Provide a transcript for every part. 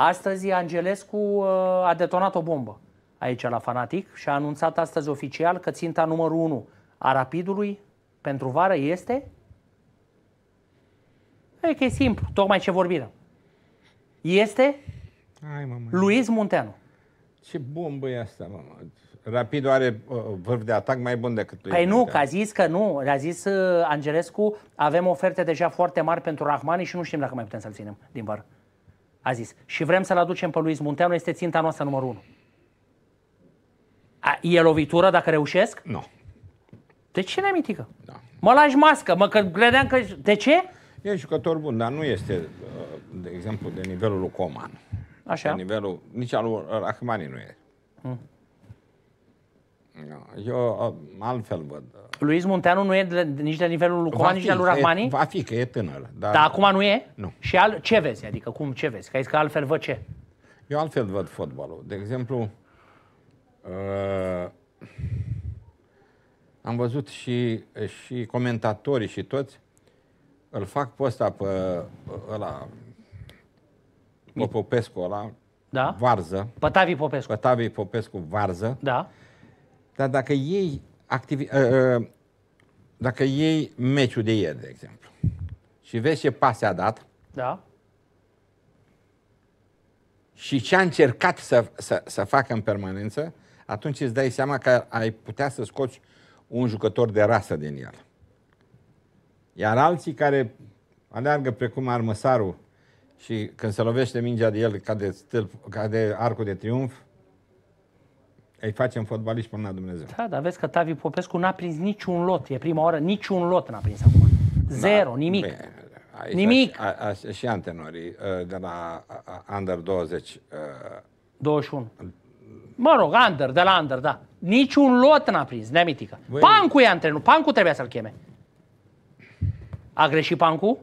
Astăzi Angelescu uh, a detonat o bombă aici la Fanatic și a anunțat astăzi oficial că ținta numărul 1 a Rapidului pentru vară este... E că e simplu, tocmai ce vorbim. Este Hai, mamă. Luis Munteanu. Ce bombă e asta, mamă? Rapidul are uh, vârf de atac mai bun decât Păi nu, că a zis că nu. A zis uh, Angelescu, avem oferte deja foarte mari pentru Rahmani și nu știm dacă mai putem să-l ținem din vară a zis, și vrem să-l aducem pe Luis Munteanu, este ținta noastră numărul 1. e lovitură dacă reușesc? Nu. De ce ne mitică? Da. Mă lași mască, mă că credeam că... De ce? E jucător bun, dar nu este, uh, de exemplu, de nivelul lui Coman. Așa. De nivelul, nici al lui Rahmani nu e. Hmm eu uh, altfel văd. Uh. Luis Munteanu nu e de, nici de nivelul lui Coman, nici de lui Rahmani? va fi, că e tânăr. Dar, dar acum nu e? Nu. Și al, ce vezi? Adică cum, ce vezi? Că ai zis că altfel văd ce? Eu altfel văd fotbalul. De exemplu, uh, am văzut și, și comentatorii și toți îl fac pe ăsta, pe ăla, pe Popescu ăla, da? Varză. Pătavi Popescu. Pătavi Popescu Varză. Da. Dar dacă ei, activi- ă, ă, dacă ei meciul de ieri, de exemplu, și vezi ce pase a dat, da. și ce a încercat să, să, să facă în permanență, atunci îți dai seama că ai putea să scoți un jucător de rasă din el. Iar alții care aleargă precum armăsarul și când se lovește mingea de el cade, stâlp, cade arcul de triumf, ei facem fotbaliști până la Dumnezeu. Da, dar vezi că Tavi Popescu n-a prins niciun lot. E prima oară, niciun lot n-a prins acum. Zero, da, nimic. Bine, aici nimic. A, a, a, și antenorii uh, de la Under 20. A, 21. Mă rog, Under, de la Under, da. Niciun lot n-a prins, nemitică. Băi... Pancu e antrenor, Pancu trebuia să-l cheme. A greșit Pancu?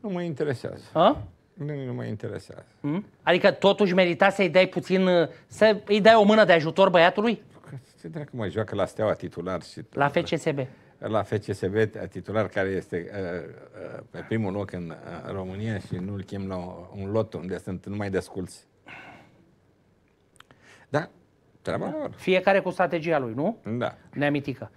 Nu mă interesează. A? Nu, nu mă interesează. Hmm? Adică totuși merita să-i dai puțin, uh, să îi dai o mână de ajutor băiatului? Ce dracu mă joacă la steaua titular și... La FCSB. La FCSB uh, titular care este uh, uh, pe primul loc în uh, România și nu-l chem la un lot unde sunt numai desculți. Da, treaba lor. Fiecare cu strategia lui, nu? Da. Neamitică.